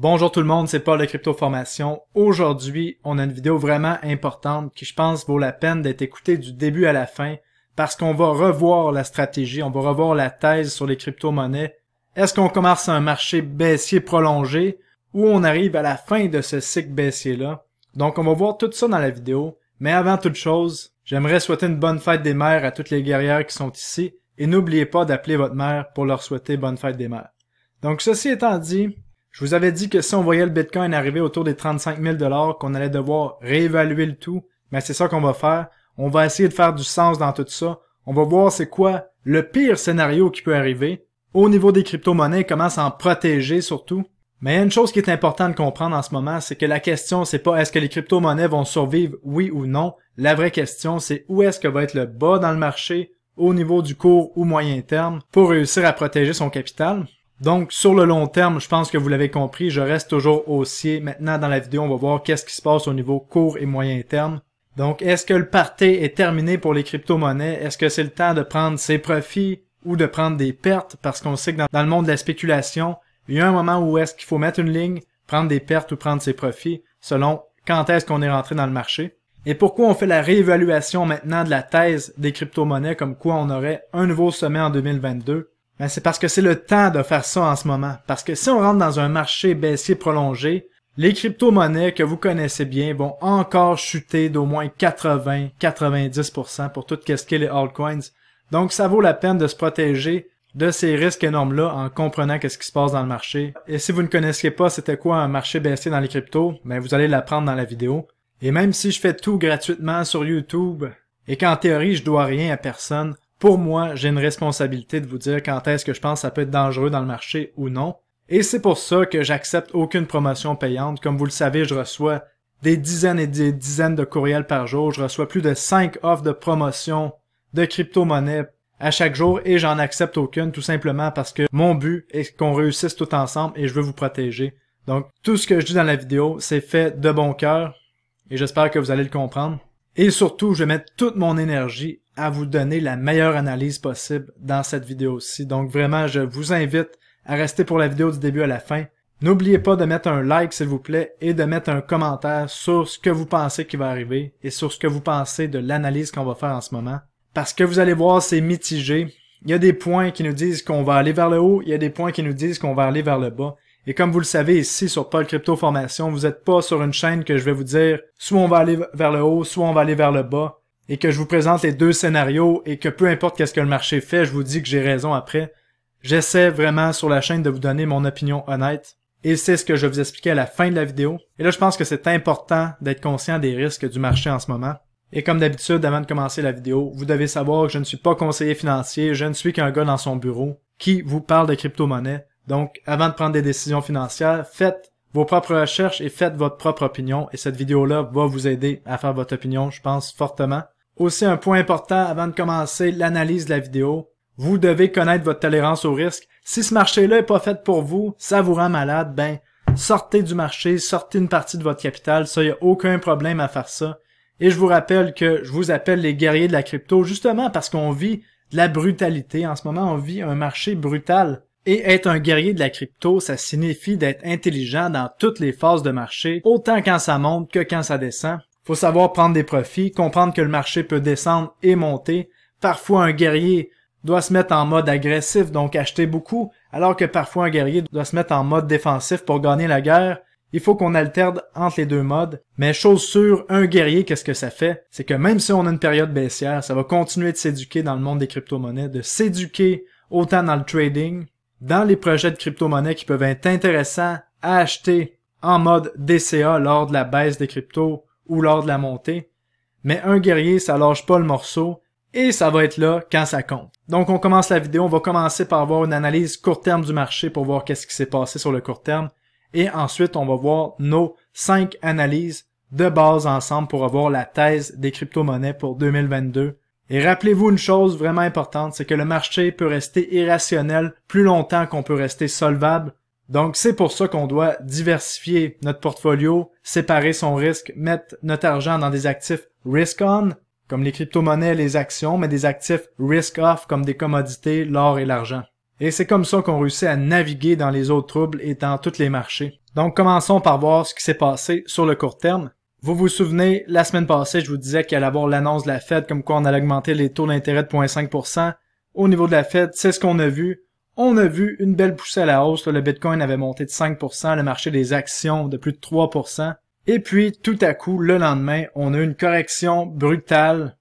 Bonjour tout le monde, c'est Paul de Crypto Formation. Aujourd'hui, on a une vidéo vraiment importante qui je pense vaut la peine d'être écoutée du début à la fin parce qu'on va revoir la stratégie, on va revoir la thèse sur les crypto-monnaies. Est-ce qu'on commence un marché baissier prolongé ou on arrive à la fin de ce cycle baissier-là? Donc on va voir tout ça dans la vidéo. Mais avant toute chose, j'aimerais souhaiter une bonne fête des mères à toutes les guerrières qui sont ici et n'oubliez pas d'appeler votre mère pour leur souhaiter bonne fête des mères. Donc ceci étant dit, je vous avais dit que si on voyait le Bitcoin arriver autour des 35 000 dollars, qu'on allait devoir réévaluer le tout, mais c'est ça qu'on va faire. On va essayer de faire du sens dans tout ça. On va voir c'est quoi le pire scénario qui peut arriver. Au niveau des crypto-monnaies, comment s'en protéger surtout. Mais il y a une chose qui est importante de comprendre en ce moment, c'est que la question c'est pas est-ce que les crypto-monnaies vont survivre oui ou non. La vraie question c'est où est-ce que va être le bas dans le marché au niveau du court ou moyen terme pour réussir à protéger son capital. Donc, sur le long terme, je pense que vous l'avez compris, je reste toujours haussier. Maintenant, dans la vidéo, on va voir qu'est-ce qui se passe au niveau court et moyen terme. Donc, est-ce que le party est terminé pour les crypto-monnaies? Est-ce que c'est le temps de prendre ses profits ou de prendre des pertes? Parce qu'on sait que dans le monde de la spéculation, il y a un moment où est-ce qu'il faut mettre une ligne, prendre des pertes ou prendre ses profits, selon quand est-ce qu'on est rentré dans le marché. Et pourquoi on fait la réévaluation maintenant de la thèse des crypto-monnaies comme quoi on aurait un nouveau sommet en 2022? c'est parce que c'est le temps de faire ça en ce moment. Parce que si on rentre dans un marché baissier prolongé, les crypto-monnaies que vous connaissez bien vont encore chuter d'au moins 80-90% pour tout ce qui est les altcoins. Donc ça vaut la peine de se protéger de ces risques énormes-là en comprenant qu'est-ce qui se passe dans le marché. Et si vous ne connaissiez pas c'était quoi un marché baissier dans les cryptos, ben vous allez l'apprendre dans la vidéo. Et même si je fais tout gratuitement sur YouTube et qu'en théorie je dois rien à personne, pour moi, j'ai une responsabilité de vous dire quand est-ce que je pense que ça peut être dangereux dans le marché ou non. Et c'est pour ça que j'accepte aucune promotion payante. Comme vous le savez, je reçois des dizaines et des dizaines de courriels par jour. Je reçois plus de 5 offres de promotion de crypto-monnaie à chaque jour et j'en accepte aucune tout simplement parce que mon but est qu'on réussisse tout ensemble et je veux vous protéger. Donc tout ce que je dis dans la vidéo, c'est fait de bon cœur et j'espère que vous allez le comprendre. Et surtout, je vais mettre toute mon énergie à vous donner la meilleure analyse possible dans cette vidéo-ci. Donc vraiment, je vous invite à rester pour la vidéo du début à la fin. N'oubliez pas de mettre un like, s'il vous plaît, et de mettre un commentaire sur ce que vous pensez qui va arriver et sur ce que vous pensez de l'analyse qu'on va faire en ce moment. Parce que vous allez voir, c'est mitigé. Il y a des points qui nous disent qu'on va aller vers le haut, il y a des points qui nous disent qu'on va aller vers le bas. Et comme vous le savez, ici sur Paul Crypto Formation, vous n'êtes pas sur une chaîne que je vais vous dire soit on va aller vers le haut, soit on va aller vers le bas, et que je vous présente les deux scénarios et que peu importe qu'est-ce que le marché fait, je vous dis que j'ai raison après. J'essaie vraiment sur la chaîne de vous donner mon opinion honnête. Et c'est ce que je vais vous expliquer à la fin de la vidéo. Et là, je pense que c'est important d'être conscient des risques du marché en ce moment. Et comme d'habitude, avant de commencer la vidéo, vous devez savoir que je ne suis pas conseiller financier, je ne suis qu'un gars dans son bureau qui vous parle de crypto-monnaie. Donc, avant de prendre des décisions financières, faites vos propres recherches et faites votre propre opinion. Et cette vidéo-là va vous aider à faire votre opinion, je pense fortement. Aussi, un point important avant de commencer l'analyse de la vidéo, vous devez connaître votre tolérance au risque. Si ce marché-là est pas fait pour vous, ça vous rend malade, ben, sortez du marché, sortez une partie de votre capital. Ça, n'y a aucun problème à faire ça. Et je vous rappelle que je vous appelle les guerriers de la crypto justement parce qu'on vit de la brutalité. En ce moment, on vit un marché brutal. Et être un guerrier de la crypto, ça signifie d'être intelligent dans toutes les phases de marché, autant quand ça monte que quand ça descend. Faut savoir prendre des profits, comprendre que le marché peut descendre et monter. Parfois, un guerrier doit se mettre en mode agressif, donc acheter beaucoup, alors que parfois un guerrier doit se mettre en mode défensif pour gagner la guerre. Il faut qu'on alterne entre les deux modes. Mais chose sûre, un guerrier, qu'est-ce que ça fait? C'est que même si on a une période baissière, ça va continuer de s'éduquer dans le monde des crypto-monnaies, de s'éduquer autant dans le trading dans les projets de crypto monnaie qui peuvent être intéressants à acheter en mode DCA lors de la baisse des cryptos ou lors de la montée. Mais un guerrier, ça lâche pas le morceau et ça va être là quand ça compte. Donc on commence la vidéo, on va commencer par voir une analyse court terme du marché pour voir qu'est-ce qui s'est passé sur le court terme et ensuite on va voir nos cinq analyses de base ensemble pour avoir la thèse des crypto-monnaies pour 2022 et rappelez-vous une chose vraiment importante, c'est que le marché peut rester irrationnel plus longtemps qu'on peut rester solvable. Donc c'est pour ça qu'on doit diversifier notre portfolio, séparer son risque, mettre notre argent dans des actifs risk-on, comme les crypto-monnaies les actions, mais des actifs risk-off comme des commodités, l'or et l'argent. Et c'est comme ça qu'on réussit à naviguer dans les eaux troubles et dans tous les marchés. Donc commençons par voir ce qui s'est passé sur le court terme. Vous vous souvenez, la semaine passée, je vous disais qu'il allait avoir l'annonce de la Fed comme quoi on allait augmenter les taux d'intérêt de 0.5%. Au niveau de la Fed, c'est ce qu'on a vu. On a vu une belle poussée à la hausse. Le Bitcoin avait monté de 5%, le marché des actions de plus de 3%. Et puis, tout à coup, le lendemain, on a eu une correction brutale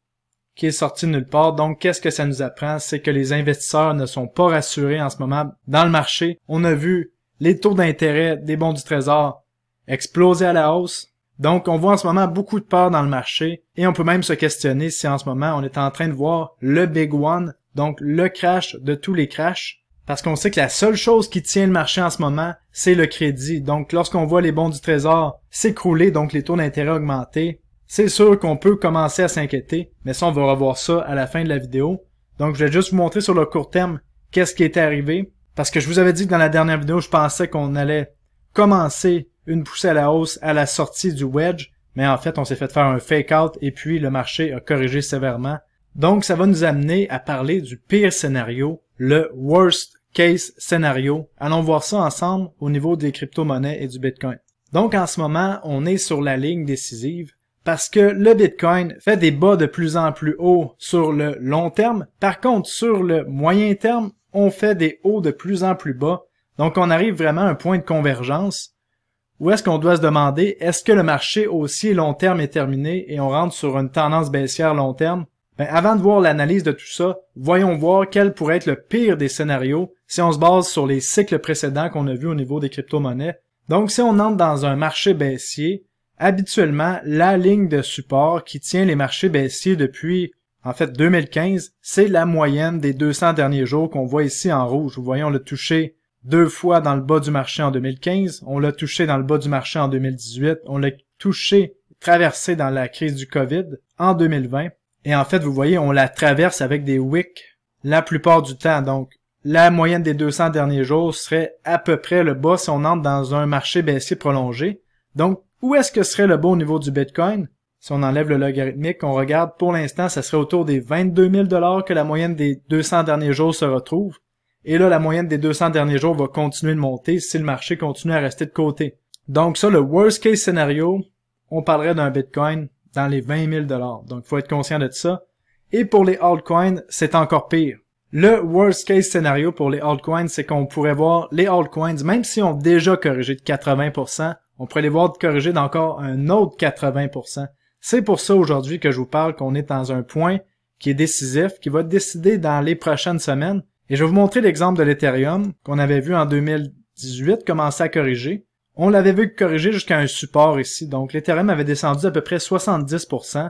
qui est sortie de nulle part. Donc, qu'est-ce que ça nous apprend? C'est que les investisseurs ne sont pas rassurés en ce moment dans le marché. On a vu les taux d'intérêt des bons du trésor exploser à la hausse. Donc, on voit en ce moment beaucoup de peur dans le marché et on peut même se questionner si en ce moment on est en train de voir le big one, donc le crash de tous les crashs, parce qu'on sait que la seule chose qui tient le marché en ce moment, c'est le crédit. Donc, lorsqu'on voit les bons du trésor s'écrouler, donc les taux d'intérêt augmenter, c'est sûr qu'on peut commencer à s'inquiéter, mais ça, on va revoir ça à la fin de la vidéo. Donc, je vais juste vous montrer sur le court terme qu'est-ce qui est arrivé, parce que je vous avais dit que dans la dernière vidéo, je pensais qu'on allait commencer une poussée à la hausse à la sortie du wedge, mais en fait, on s'est fait faire un fake-out et puis le marché a corrigé sévèrement. Donc, ça va nous amener à parler du pire scénario, le worst case scénario. Allons voir ça ensemble au niveau des crypto-monnaies et du Bitcoin. Donc, en ce moment, on est sur la ligne décisive parce que le Bitcoin fait des bas de plus en plus hauts sur le long terme. Par contre, sur le moyen terme, on fait des hauts de plus en plus bas. Donc, on arrive vraiment à un point de convergence. Ou est-ce qu'on doit se demander, est-ce que le marché aussi long terme est terminé et on rentre sur une tendance baissière long terme? Ben, avant de voir l'analyse de tout ça, voyons voir quel pourrait être le pire des scénarios si on se base sur les cycles précédents qu'on a vus au niveau des crypto-monnaies. Donc si on entre dans un marché baissier, habituellement, la ligne de support qui tient les marchés baissiers depuis, en fait, 2015, c'est la moyenne des 200 derniers jours qu'on voit ici en rouge. voyons le toucher deux fois dans le bas du marché en 2015, on l'a touché dans le bas du marché en 2018, on l'a touché, traversé dans la crise du COVID en 2020. Et en fait, vous voyez, on la traverse avec des wicks la plupart du temps. Donc, la moyenne des 200 derniers jours serait à peu près le bas si on entre dans un marché baissier prolongé. Donc, où est-ce que serait le bas au niveau du Bitcoin? Si on enlève le logarithmique, on regarde pour l'instant, ça serait autour des 22 000 dollars que la moyenne des 200 derniers jours se retrouve. Et là, la moyenne des 200 derniers jours va continuer de monter si le marché continue à rester de côté. Donc ça, le worst case scénario, on parlerait d'un Bitcoin dans les 20 000 Donc faut être conscient de ça. Et pour les altcoins, c'est encore pire. Le worst case scénario pour les altcoins, c'est qu'on pourrait voir les altcoins, même si on déjà corrigé de 80%, on pourrait les voir corriger d'encore un autre 80%. C'est pour ça aujourd'hui que je vous parle qu'on est dans un point qui est décisif, qui va décider dans les prochaines semaines et je vais vous montrer l'exemple de l'Ethereum qu'on avait vu en 2018 commencer à corriger. On l'avait vu corriger jusqu'à un support ici, donc l'Ethereum avait descendu à peu près 70%.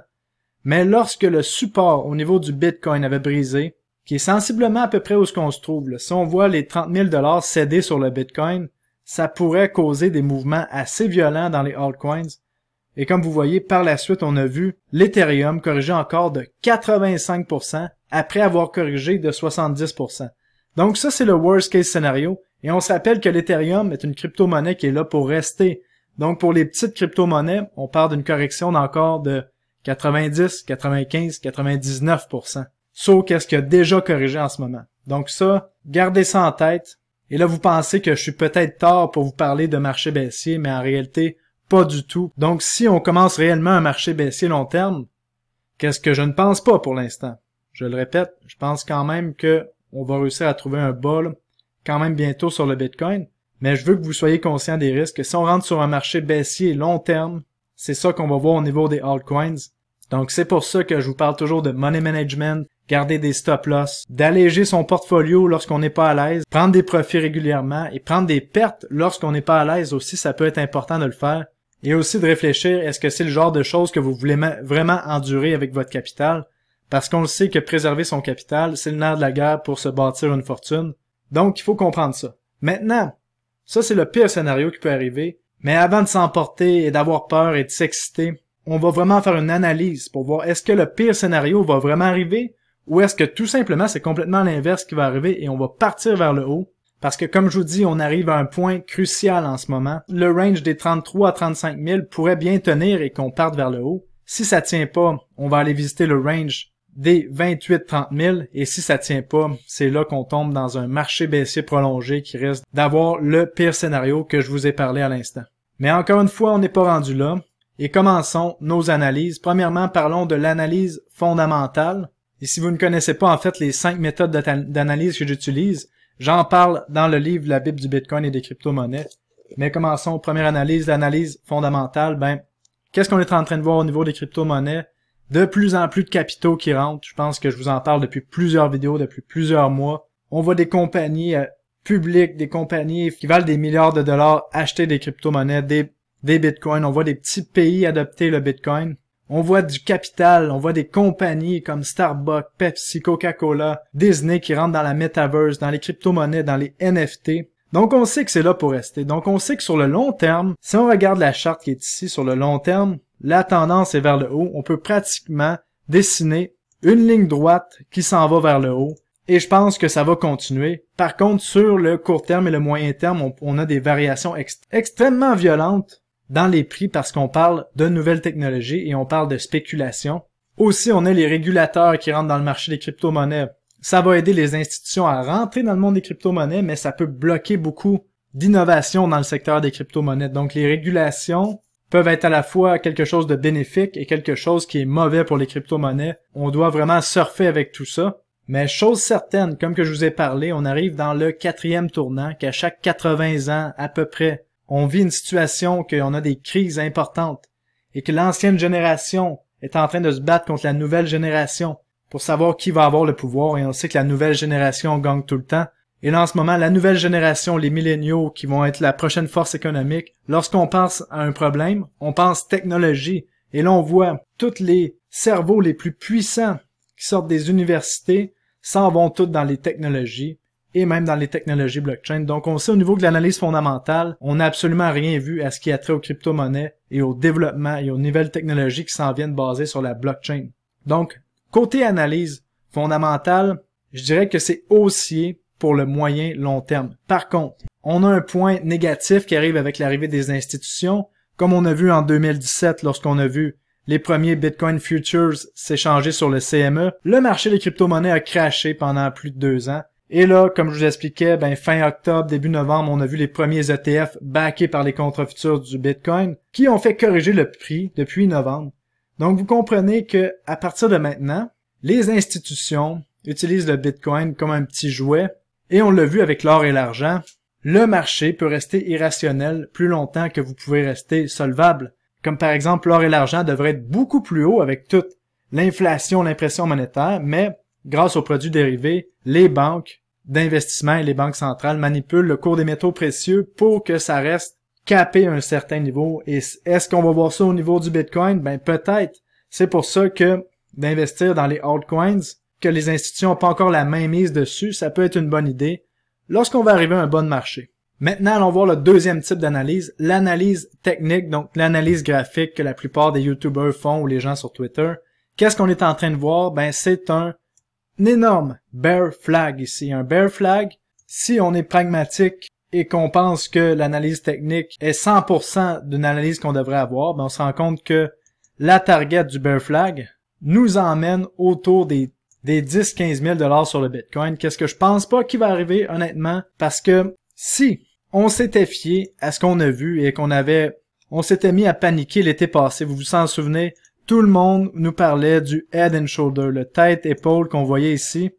Mais lorsque le support au niveau du Bitcoin avait brisé, qui est sensiblement à peu près où ce qu'on se trouve, si on voit les 30 000 dollars cédés sur le Bitcoin, ça pourrait causer des mouvements assez violents dans les altcoins et comme vous voyez, par la suite, on a vu l'Ethereum corriger encore de 85% après avoir corrigé de 70%. Donc ça, c'est le worst case scénario. Et on s'appelle que l'Ethereum est une crypto-monnaie qui est là pour rester. Donc pour les petites crypto-monnaies, on parle d'une correction d'encore de 90, 95, 99%. Sauf qu'est-ce y a déjà corrigé en ce moment. Donc ça, gardez ça en tête. Et là, vous pensez que je suis peut-être tard pour vous parler de marché baissier, mais en réalité, pas du tout. Donc si on commence réellement un marché baissier long terme, qu'est-ce que je ne pense pas pour l'instant? Je le répète, je pense quand même que on va réussir à trouver un bol quand même bientôt sur le Bitcoin, mais je veux que vous soyez conscient des risques. Si on rentre sur un marché baissier long terme, c'est ça qu'on va voir au niveau des altcoins. Donc c'est pour ça que je vous parle toujours de money management, garder des stop loss, d'alléger son portfolio lorsqu'on n'est pas à l'aise, prendre des profits régulièrement et prendre des pertes lorsqu'on n'est pas à l'aise aussi, ça peut être important de le faire et aussi de réfléchir est-ce que c'est le genre de choses que vous voulez vraiment endurer avec votre capital, parce qu'on le sait que préserver son capital, c'est le nerf de la guerre pour se bâtir une fortune. Donc il faut comprendre ça. Maintenant, ça c'est le pire scénario qui peut arriver, mais avant de s'emporter et d'avoir peur et de s'exciter, on va vraiment faire une analyse pour voir est-ce que le pire scénario va vraiment arriver ou est-ce que tout simplement c'est complètement l'inverse qui va arriver et on va partir vers le haut parce que comme je vous dis, on arrive à un point crucial en ce moment. Le range des 33 à 35 000 pourrait bien tenir et qu'on parte vers le haut. Si ça tient pas, on va aller visiter le range des 28-30 000 et si ça tient pas, c'est là qu'on tombe dans un marché baissier prolongé qui risque d'avoir le pire scénario que je vous ai parlé à l'instant. Mais encore une fois, on n'est pas rendu là. Et commençons nos analyses. Premièrement, parlons de l'analyse fondamentale. Et si vous ne connaissez pas en fait les cinq méthodes d'analyse que j'utilise, J'en parle dans le livre La Bible du Bitcoin et des crypto-monnaies. Mais commençons, première analyse, l'analyse fondamentale. Ben, qu'est-ce qu'on est en train de voir au niveau des crypto-monnaies? De plus en plus de capitaux qui rentrent. Je pense que je vous en parle depuis plusieurs vidéos, depuis plusieurs mois. On voit des compagnies euh, publiques, des compagnies qui valent des milliards de dollars acheter des crypto-monnaies, des, des bitcoins. On voit des petits pays adopter le bitcoin. On voit du capital, on voit des compagnies comme Starbucks, Pepsi, Coca-Cola, Disney qui rentrent dans la metaverse, dans les crypto-monnaies, dans les NFT. Donc on sait que c'est là pour rester. Donc on sait que sur le long terme, si on regarde la charte qui est ici sur le long terme, la tendance est vers le haut. On peut pratiquement dessiner une ligne droite qui s'en va vers le haut. Et je pense que ça va continuer. Par contre, sur le court terme et le moyen terme, on, a des variations extrêmement violentes dans les prix parce qu'on parle de nouvelles technologies et on parle de spéculation. Aussi, on a les régulateurs qui rentrent dans le marché des crypto-monnaies. Ça va aider les institutions à rentrer dans le monde des crypto-monnaies, mais ça peut bloquer beaucoup d'innovation dans le secteur des crypto-monnaies. Donc, les régulations peuvent être à la fois quelque chose de bénéfique et quelque chose qui est mauvais pour les crypto-monnaies. On doit vraiment surfer avec tout ça. Mais chose certaine, comme que je vous ai parlé, on arrive dans le quatrième tournant qu'à chaque 80 ans à peu près, on vit une situation qu'on a des crises importantes et que l'ancienne génération est en train de se battre contre la nouvelle génération pour savoir qui va avoir le pouvoir et on sait que la nouvelle génération gagne tout le temps. Et là, en ce moment, la nouvelle génération, les milléniaux, qui vont être la prochaine force économique, lorsqu'on pense à un problème, on pense technologie. Et là, on voit tous les cerveaux les plus puissants qui sortent des universités s'en vont toutes dans les technologies et même dans les technologies blockchain. Donc on sait au niveau de l'analyse fondamentale, on n'a absolument rien vu à ce qui a trait aux crypto-monnaies et au développement et aux nouvelles technologies qui s'en viennent baser sur la blockchain. Donc, côté analyse fondamentale, je dirais que c'est haussier pour le moyen long terme. Par contre, on a un point négatif qui arrive avec l'arrivée des institutions, comme on a vu en 2017 lorsqu'on a vu les premiers Bitcoin Futures s'échanger sur le CME. Le marché des crypto-monnaies a craché pendant plus de deux ans et là, comme je vous expliquais, ben, fin octobre, début novembre, on a vu les premiers ETF backés par les contrefutures du Bitcoin qui ont fait corriger le prix depuis novembre. Donc, vous comprenez que, à partir de maintenant, les institutions utilisent le Bitcoin comme un petit jouet et on l'a vu avec l'or et l'argent. Le marché peut rester irrationnel plus longtemps que vous pouvez rester solvable. Comme par exemple, l'or et l'argent devraient être beaucoup plus haut avec toute l'inflation, l'impression monétaire, mais grâce aux produits dérivés, les banques d'investissement et les banques centrales manipulent le cours des métaux précieux pour que ça reste capé à un certain niveau. Et est-ce qu'on va voir ça au niveau du Bitcoin? Ben peut-être. C'est pour ça que d'investir dans les altcoins, que les institutions n'ont pas encore la main mise dessus, ça peut être une bonne idée lorsqu'on va arriver à un bon marché. Maintenant, allons voir le deuxième type d'analyse, l'analyse technique, donc l'analyse graphique que la plupart des YouTubers font ou les gens sur Twitter. Qu'est-ce qu'on est en train de voir? Ben, c'est un énorme bear flag ici. Un bear flag, si on est pragmatique et qu'on pense que l'analyse technique est 100% d'une analyse qu'on devrait avoir, ben on se rend compte que la target du bear flag nous emmène autour des, 10-15 000 dollars sur le Bitcoin. Qu'est-ce que je pense pas qui va arriver, honnêtement, parce que si on s'était fié à ce qu'on a vu et qu'on avait, on s'était mis à paniquer l'été passé, vous vous en souvenez, tout le monde nous parlait du head and shoulder, le tête-épaule qu'on voyait ici.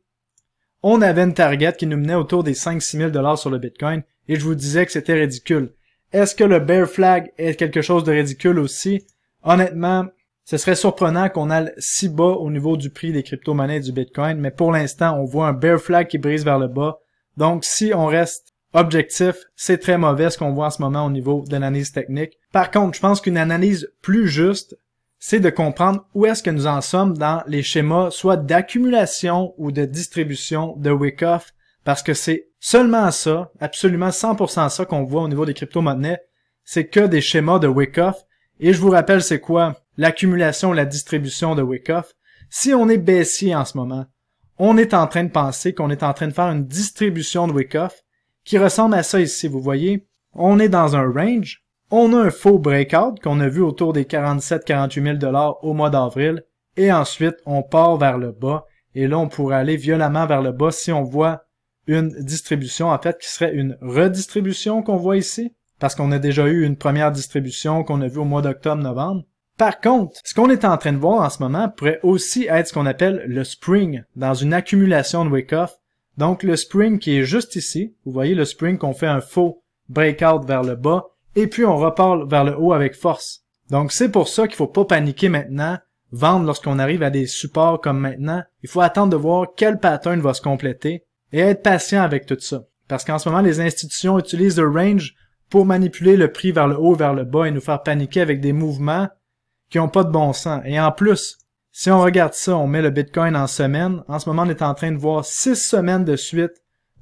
On avait une target qui nous menait autour des 5-6 dollars sur le Bitcoin et je vous disais que c'était ridicule. Est-ce que le bear flag est quelque chose de ridicule aussi? Honnêtement, ce serait surprenant qu'on aille si bas au niveau du prix des crypto-monnaies du Bitcoin, mais pour l'instant, on voit un bear flag qui brise vers le bas. Donc, si on reste objectif, c'est très mauvais ce qu'on voit en ce moment au niveau de l'analyse technique. Par contre, je pense qu'une analyse plus juste c'est de comprendre où est-ce que nous en sommes dans les schémas soit d'accumulation ou de distribution de off parce que c'est seulement ça, absolument 100% ça qu'on voit au niveau des crypto-monnaies, c'est que des schémas de wake off. et je vous rappelle c'est quoi l'accumulation, ou la distribution de off. Si on est baissier en ce moment, on est en train de penser qu'on est en train de faire une distribution de off qui ressemble à ça ici, vous voyez. On est dans un range, on a un faux breakout qu'on a vu autour des 47-48 000 au mois d'avril et ensuite on part vers le bas et là on pourrait aller violemment vers le bas si on voit une distribution en fait qui serait une redistribution qu'on voit ici parce qu'on a déjà eu une première distribution qu'on a vue au mois d'octobre-novembre. Par contre, ce qu'on est en train de voir en ce moment pourrait aussi être ce qu'on appelle le spring dans une accumulation de wake-off. Donc le spring qui est juste ici, vous voyez le spring qu'on fait un faux breakout vers le bas et puis on reparle vers le haut avec force. Donc c'est pour ça qu'il faut pas paniquer maintenant, vendre lorsqu'on arrive à des supports comme maintenant. Il faut attendre de voir quel pattern va se compléter et être patient avec tout ça. Parce qu'en ce moment, les institutions utilisent le range pour manipuler le prix vers le haut, vers le bas et nous faire paniquer avec des mouvements qui n'ont pas de bon sens. Et en plus, si on regarde ça, on met le Bitcoin en semaine. En ce moment, on est en train de voir six semaines de suite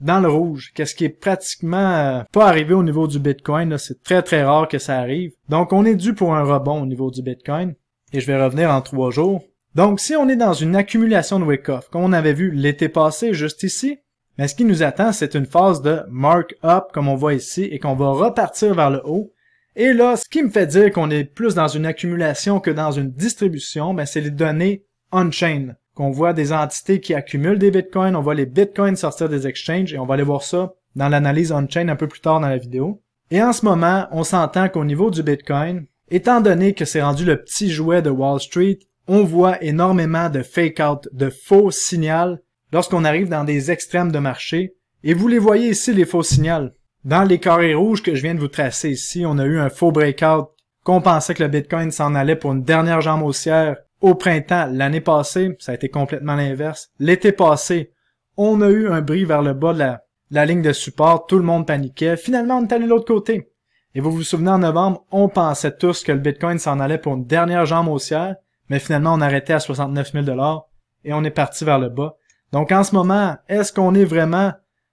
dans le rouge, qu'est-ce qui est pratiquement euh, pas arrivé au niveau du Bitcoin. C'est très très rare que ça arrive. Donc on est dû pour un rebond au niveau du Bitcoin. Et je vais revenir en trois jours. Donc si on est dans une accumulation de wake-off, comme on avait vu l'été passé juste ici, mais ben, ce qui nous attend, c'est une phase de mark-up comme on voit ici et qu'on va repartir vers le haut. Et là, ce qui me fait dire qu'on est plus dans une accumulation que dans une distribution, ben, c'est les données on-chain qu'on voit des entités qui accumulent des bitcoins, on voit les bitcoins sortir des exchanges et on va aller voir ça dans l'analyse on-chain un peu plus tard dans la vidéo. Et en ce moment, on s'entend qu'au niveau du bitcoin, étant donné que c'est rendu le petit jouet de Wall Street, on voit énormément de fake-out, de faux signal lorsqu'on arrive dans des extrêmes de marché. Et vous les voyez ici, les faux signaux. Dans les carrés rouges que je viens de vous tracer ici, on a eu un faux breakout qu'on pensait que le Bitcoin s'en allait pour une dernière jambe haussière au printemps. L'année passée, ça a été complètement l'inverse. L'été passé, on a eu un bris vers le bas de la, ligne de support. Tout le monde paniquait. Finalement, on est allé de l'autre côté. Et vous vous souvenez, en novembre, on pensait tous que le Bitcoin s'en allait pour une dernière jambe haussière, mais finalement, on arrêtait à 69 000 et on est parti vers le bas. Donc, en ce moment, est-ce qu'on est vraiment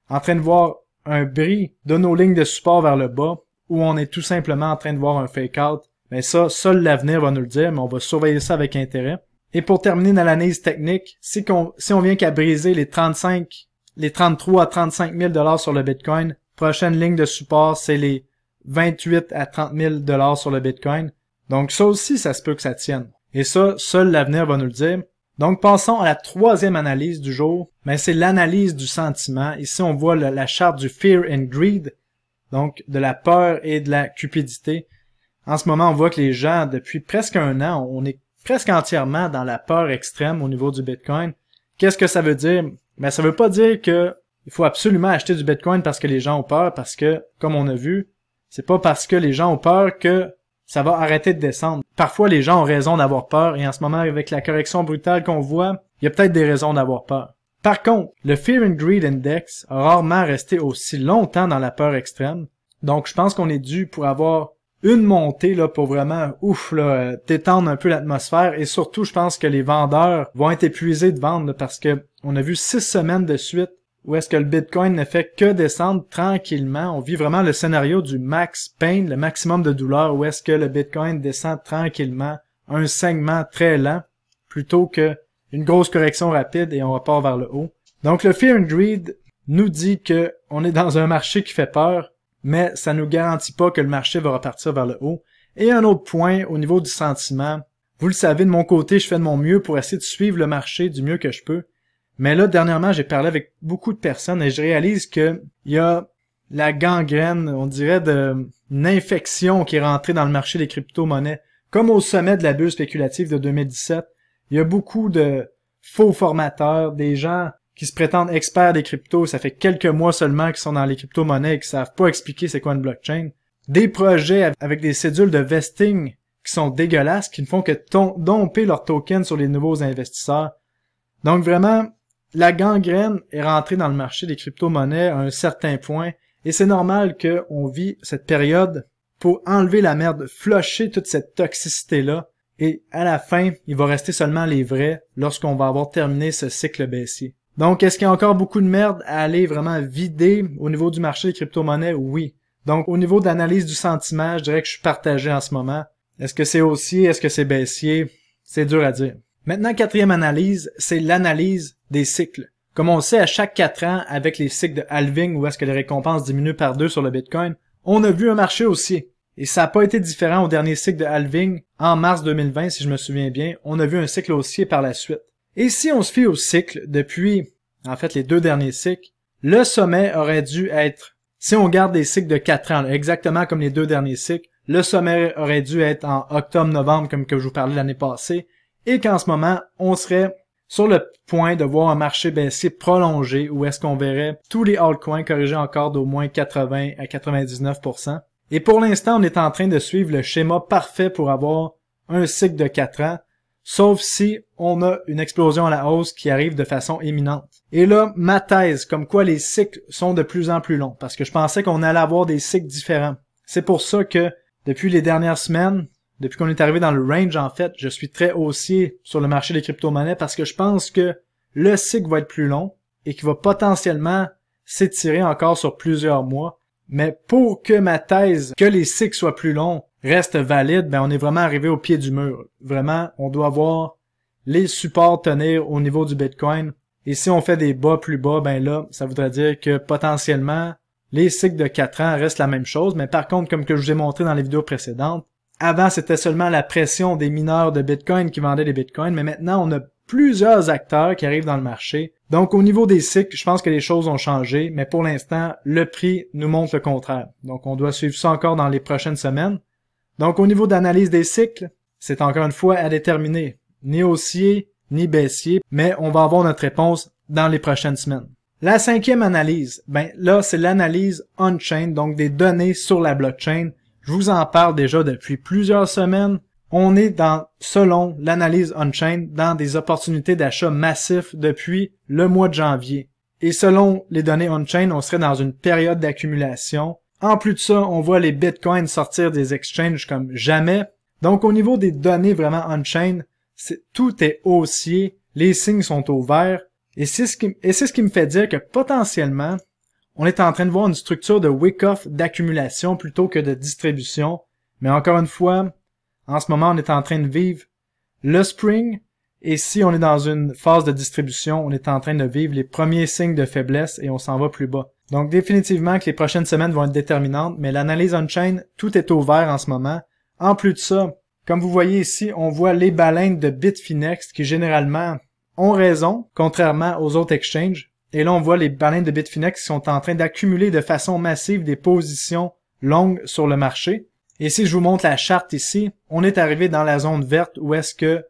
en train de voir un bris de nos lignes de support vers le bas ou on est tout simplement en train de voir un fake-out mais ça, seul l'avenir va nous le dire, mais on va surveiller ça avec intérêt. Et pour terminer dans l'analyse technique, si on, si on vient qu'à briser les 35, les 33 à 35 000 dollars sur le Bitcoin, prochaine ligne de support, c'est les 28 à 30 000 dollars sur le Bitcoin. Donc ça aussi, ça se peut que ça tienne. Et ça, seul l'avenir va nous le dire. Donc passons à la troisième analyse du jour, mais c'est l'analyse du sentiment. Ici, on voit la charte du fear and greed, donc de la peur et de la cupidité en ce moment, on voit que les gens, depuis presque un an, on est presque entièrement dans la peur extrême au niveau du Bitcoin. Qu'est-ce que ça veut dire? Ben, ça veut pas dire que il faut absolument acheter du Bitcoin parce que les gens ont peur, parce que, comme on a vu, c'est pas parce que les gens ont peur que ça va arrêter de descendre. Parfois, les gens ont raison d'avoir peur, et en ce moment, avec la correction brutale qu'on voit, il y a peut-être des raisons d'avoir peur. Par contre, le Fear and Greed Index a rarement resté aussi longtemps dans la peur extrême, donc je pense qu'on est dû pour avoir une montée là pour vraiment ouf là, détendre un peu l'atmosphère et surtout je pense que les vendeurs vont être épuisés de vendre parce que on a vu six semaines de suite où est-ce que le Bitcoin ne fait que descendre tranquillement. On vit vraiment le scénario du max pain, le maximum de douleur, où est-ce que le Bitcoin descend tranquillement, un segment très lent, plutôt que une grosse correction rapide et on repart vers le haut. Donc le Fear and Greed nous dit que on est dans un marché qui fait peur, mais ça ne nous garantit pas que le marché va repartir vers le haut. Et un autre point au niveau du sentiment, vous le savez, de mon côté, je fais de mon mieux pour essayer de suivre le marché du mieux que je peux. Mais là, dernièrement, j'ai parlé avec beaucoup de personnes et je réalise que il y a la gangrène, on dirait, d'une infection qui est rentrée dans le marché des crypto-monnaies. Comme au sommet de la bulle spéculative de 2017, il y a beaucoup de faux formateurs, des gens qui se prétendent experts des cryptos, ça fait quelques mois seulement qu'ils sont dans les crypto-monnaies et qui savent pas expliquer c'est quoi une blockchain. Des projets avec des cédules de vesting qui sont dégueulasses, qui ne font que domper leurs tokens sur les nouveaux investisseurs. Donc vraiment, la gangrène est rentrée dans le marché des crypto-monnaies à un certain point et c'est normal qu'on vit cette période pour enlever la merde, flusher toute cette toxicité-là et à la fin, il va rester seulement les vrais lorsqu'on va avoir terminé ce cycle baissier. Donc, est-ce qu'il y a encore beaucoup de merde à aller vraiment vider au niveau du marché des crypto-monnaies? Oui. Donc, au niveau d'analyse du sentiment, je dirais que je suis partagé en ce moment. Est-ce que c'est haussier? Est-ce que c'est baissier? C'est dur à dire. Maintenant, quatrième analyse, c'est l'analyse des cycles. Comme on sait, à chaque quatre ans, avec les cycles de halving où est-ce que les récompenses diminuent par deux sur le Bitcoin, on a vu un marché haussier. Et ça n'a pas été différent au dernier cycle de halving en mars 2020, si je me souviens bien. On a vu un cycle haussier par la suite. Et si on se fie au cycle depuis, en fait, les deux derniers cycles, le sommet aurait dû être, si on garde des cycles de 4 ans, exactement comme les deux derniers cycles, le sommet aurait dû être en octobre-novembre, comme que je vous parlais l'année passée, et qu'en ce moment, on serait sur le point de voir un marché baisser prolongé où est-ce qu'on verrait tous les altcoins corrigés encore d'au moins 80 à 99%. Et pour l'instant, on est en train de suivre le schéma parfait pour avoir un cycle de 4 ans sauf si on a une explosion à la hausse qui arrive de façon imminente. Et là, ma thèse, comme quoi les cycles sont de plus en plus longs, parce que je pensais qu'on allait avoir des cycles différents. C'est pour ça que, depuis les dernières semaines, depuis qu'on est arrivé dans le range, en fait, je suis très haussier sur le marché des crypto-monnaies parce que je pense que le cycle va être plus long et qu'il va potentiellement s'étirer encore sur plusieurs mois. Mais pour que ma thèse que les cycles soient plus longs reste valide, ben on est vraiment arrivé au pied du mur. Vraiment, on doit voir les supports tenir au niveau du Bitcoin. Et si on fait des bas plus bas, ben là, ça voudrait dire que potentiellement, les cycles de 4 ans restent la même chose. Mais par contre, comme que je vous ai montré dans les vidéos précédentes, avant, c'était seulement la pression des mineurs de Bitcoin qui vendaient des Bitcoins, mais maintenant, on a plusieurs acteurs qui arrivent dans le marché. Donc, au niveau des cycles, je pense que les choses ont changé, mais pour l'instant, le prix nous montre le contraire. Donc, on doit suivre ça encore dans les prochaines semaines. Donc au niveau d'analyse des cycles, c'est encore une fois à déterminer, ni haussier, ni baissier, mais on va avoir notre réponse dans les prochaines semaines. La cinquième analyse, ben là c'est l'analyse on-chain, donc des données sur la blockchain. Je vous en parle déjà depuis plusieurs semaines. On est dans, selon l'analyse on-chain, dans des opportunités d'achat massifs depuis le mois de janvier. Et selon les données on-chain, on serait dans une période d'accumulation en plus de ça, on voit les bitcoins sortir des exchanges comme jamais. Donc au niveau des données vraiment on-chain, tout est haussier, les signes sont au vert, et c'est ce, qui me fait dire que potentiellement, on est en train de voir une structure de wake-off d'accumulation plutôt que de distribution. Mais encore une fois, en ce moment, on est en train de vivre le spring. Et si on est dans une phase de distribution, on est en train de vivre les premiers signes de faiblesse et on s'en va plus bas. Donc définitivement que les prochaines semaines vont être déterminantes, mais l'analyse on-chain, tout est ouvert en ce moment. En plus de ça, comme vous voyez ici, on voit les baleines de Bitfinex qui généralement ont raison, contrairement aux autres exchanges. Et là, on voit les baleines de Bitfinex qui sont en train d'accumuler de façon massive des positions longues sur le marché. Et si je vous montre la charte ici, on est arrivé dans la zone verte où est-ce que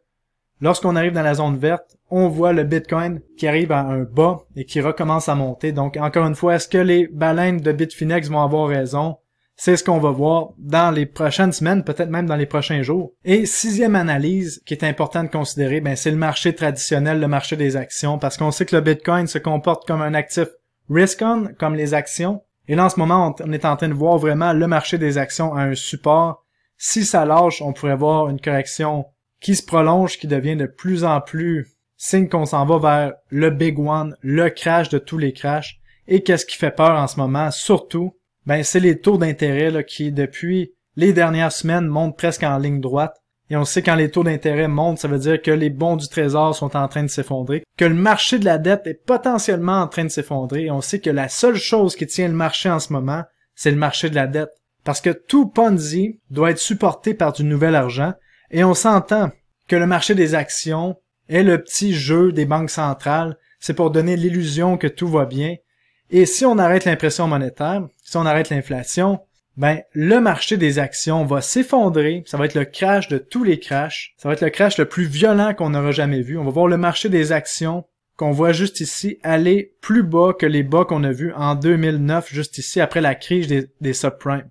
Lorsqu'on arrive dans la zone verte, on voit le Bitcoin qui arrive à un bas et qui recommence à monter. Donc, encore une fois, est-ce que les baleines de Bitfinex vont avoir raison? C'est ce qu'on va voir dans les prochaines semaines, peut-être même dans les prochains jours. Et sixième analyse qui est importante de considérer, ben, c'est le marché traditionnel, le marché des actions, parce qu'on sait que le Bitcoin se comporte comme un actif risk-on, comme les actions. Et là, en ce moment, on est en train de voir vraiment le marché des actions à un support. Si ça lâche, on pourrait voir une correction qui se prolonge, qui devient de plus en plus signe qu'on s'en va vers le big one, le crash de tous les crashs. Et qu'est-ce qui fait peur en ce moment, surtout? Ben, c'est les taux d'intérêt qui, depuis les dernières semaines, montent presque en ligne droite. Et on sait quand les taux d'intérêt montent, ça veut dire que les bons du trésor sont en train de s'effondrer, que le marché de la dette est potentiellement en train de s'effondrer, et on sait que la seule chose qui tient le marché en ce moment, c'est le marché de la dette. Parce que tout Ponzi doit être supporté par du nouvel argent, et on s'entend que le marché des actions est le petit jeu des banques centrales, c'est pour donner l'illusion que tout va bien. Et si on arrête l'impression monétaire, si on arrête l'inflation, ben le marché des actions va s'effondrer, ça va être le crash de tous les crashs, ça va être le crash le plus violent qu'on n'aura jamais vu. On va voir le marché des actions qu'on voit juste ici aller plus bas que les bas qu'on a vus en 2009 juste ici après la crise des subprimes.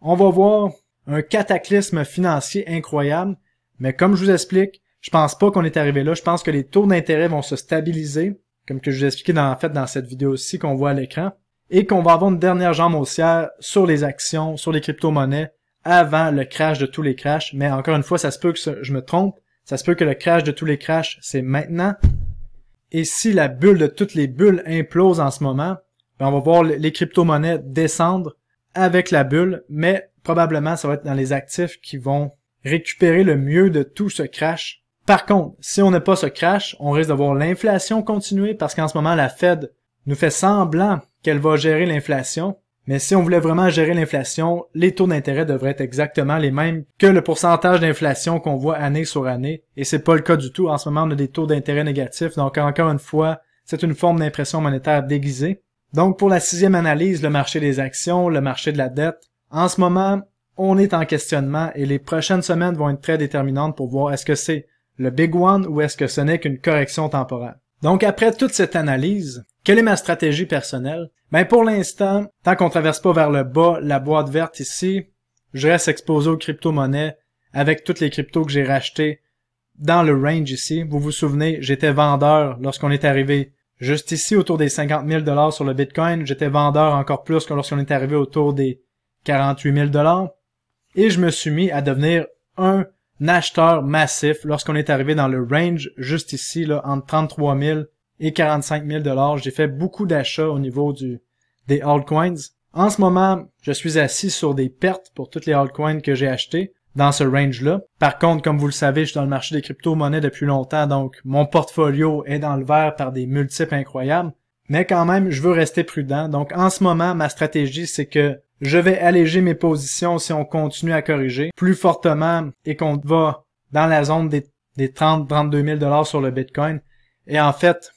On va voir un cataclysme financier incroyable. Mais comme je vous explique, je pense pas qu'on est arrivé là. Je pense que les taux d'intérêt vont se stabiliser, comme que je vous ai expliqué dans, en fait dans cette vidéo-ci qu'on voit à l'écran, et qu'on va avoir une dernière jambe haussière sur les actions, sur les crypto-monnaies, avant le crash de tous les crashs. Mais encore une fois, ça se peut que je me trompe. Ça se peut que le crash de tous les crashs, c'est maintenant. Et si la bulle de toutes les bulles implose en ce moment, ben, on va voir les crypto-monnaies descendre avec la bulle, mais probablement, ça va être dans les actifs qui vont récupérer le mieux de tout ce crash. Par contre, si on n'a pas ce crash, on risque d'avoir l'inflation continuer parce qu'en ce moment, la Fed nous fait semblant qu'elle va gérer l'inflation. Mais si on voulait vraiment gérer l'inflation, les taux d'intérêt devraient être exactement les mêmes que le pourcentage d'inflation qu'on voit année sur année. Et c'est pas le cas du tout. En ce moment, on a des taux d'intérêt négatifs. Donc, encore une fois, c'est une forme d'impression monétaire déguisée. Donc, pour la sixième analyse, le marché des actions, le marché de la dette, en ce moment, on est en questionnement et les prochaines semaines vont être très déterminantes pour voir est-ce que c'est le big one ou est-ce que ce n'est qu'une correction temporaire. Donc après toute cette analyse, quelle est ma stratégie personnelle? Ben pour l'instant, tant qu'on traverse pas vers le bas la boîte verte ici, je reste exposé aux crypto-monnaies avec toutes les cryptos que j'ai rachetées dans le range ici. Vous vous souvenez, j'étais vendeur lorsqu'on est arrivé juste ici autour des 50 000 dollars sur le Bitcoin. J'étais vendeur encore plus que lorsqu'on est arrivé autour des 48 000 dollars. Et je me suis mis à devenir un acheteur massif lorsqu'on est arrivé dans le range juste ici, là, entre 33 000 et 45 000 dollars. J'ai fait beaucoup d'achats au niveau du, des altcoins. En ce moment, je suis assis sur des pertes pour toutes les altcoins que j'ai achetées dans ce range-là. Par contre, comme vous le savez, je suis dans le marché des crypto-monnaies depuis longtemps, donc mon portfolio est dans le vert par des multiples incroyables. Mais quand même, je veux rester prudent. Donc en ce moment, ma stratégie, c'est que je vais alléger mes positions si on continue à corriger plus fortement et qu'on va dans la zone des, 30-32 000 dollars sur le Bitcoin. Et en fait,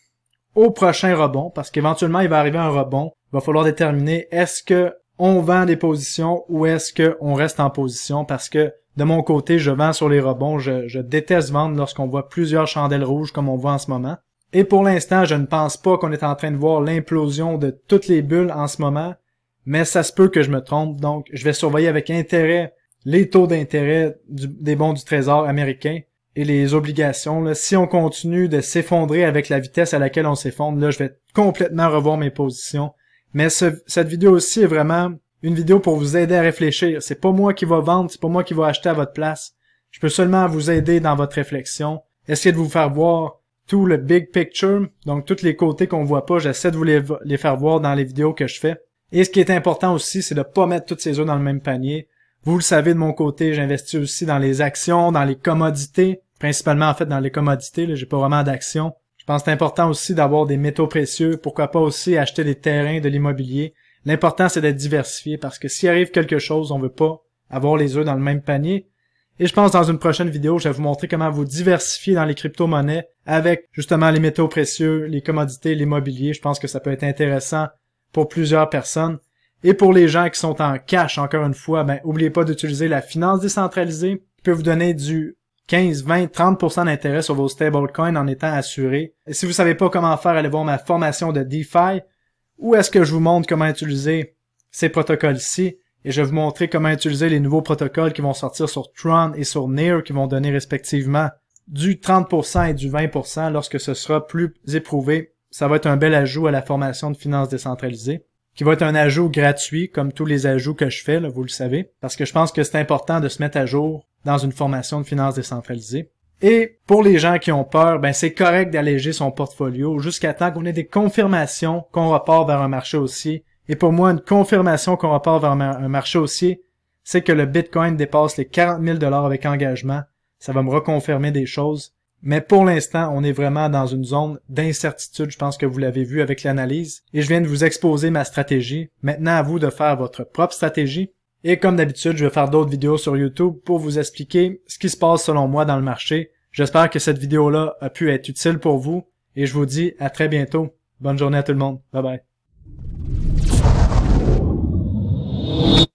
au prochain rebond, parce qu'éventuellement il va arriver un rebond, il va falloir déterminer est-ce que on vend des positions ou est-ce qu'on reste en position parce que de mon côté, je vends sur les rebonds, je déteste vendre lorsqu'on voit plusieurs chandelles rouges comme on voit en ce moment. Et pour l'instant, je ne pense pas qu'on est en train de voir l'implosion de toutes les bulles en ce moment, mais ça se peut que je me trompe, donc je vais surveiller avec intérêt les taux d'intérêt des bons du Trésor américain et les obligations. Si on continue de s'effondrer avec la vitesse à laquelle on s'effondre, là, je vais complètement revoir mes positions. Mais cette vidéo aussi est vraiment une vidéo pour vous aider à réfléchir. C'est pas moi qui va vendre, c'est pas moi qui va acheter à votre place. Je peux seulement vous aider dans votre réflexion. Essayer de vous faire voir tout le big picture, donc tous les côtés qu'on voit pas, j'essaie de vous les faire voir dans les vidéos que je fais. Et ce qui est important aussi, c'est de pas mettre toutes ces œufs dans le même panier. Vous le savez de mon côté, j'investis aussi dans les actions, dans les commodités, principalement en fait dans les commodités, là, j'ai pas vraiment d'actions. Je pense que c'est important aussi d'avoir des métaux précieux, pourquoi pas aussi acheter des terrains, de l'immobilier. L'important c'est d'être diversifié parce que s'il arrive quelque chose, on veut pas avoir les œufs dans le même panier. Et je pense dans une prochaine vidéo, je vais vous montrer comment vous diversifier dans les crypto-monnaies avec justement les métaux précieux, les commodités, l'immobilier. Je pense que ça peut être intéressant pour plusieurs personnes. Et pour les gens qui sont en cash, encore une fois, ben, oubliez pas d'utiliser la finance décentralisée qui peut vous donner du 15, 20, 30% d'intérêt sur vos stablecoins en étant assuré. Et si vous savez pas comment faire, allez voir ma formation de DeFi où est-ce que je vous montre comment utiliser ces protocoles-ci et je vais vous montrer comment utiliser les nouveaux protocoles qui vont sortir sur Tron et sur Near qui vont donner respectivement du 30% et du 20% lorsque ce sera plus éprouvé ça va être un bel ajout à la formation de finances décentralisées qui va être un ajout gratuit, comme tous les ajouts que je fais, là, vous le savez, parce que je pense que c'est important de se mettre à jour dans une formation de finances décentralisées. Et pour les gens qui ont peur, ben c'est correct d'alléger son portfolio jusqu'à temps qu'on ait des confirmations qu'on repart vers un marché haussier. Et pour moi, une confirmation qu'on repart vers un marché haussier, c'est que le Bitcoin dépasse les 40 000 dollars avec engagement. Ça va me reconfirmer des choses. Mais pour l'instant, on est vraiment dans une zone d'incertitude, je pense que vous l'avez vu avec l'analyse, et je viens de vous exposer ma stratégie. Maintenant à vous de faire votre propre stratégie. Et comme d'habitude, je vais faire d'autres vidéos sur YouTube pour vous expliquer ce qui se passe selon moi dans le marché. J'espère que cette vidéo-là a pu être utile pour vous, et je vous dis à très bientôt. Bonne journée à tout le monde. Bye bye.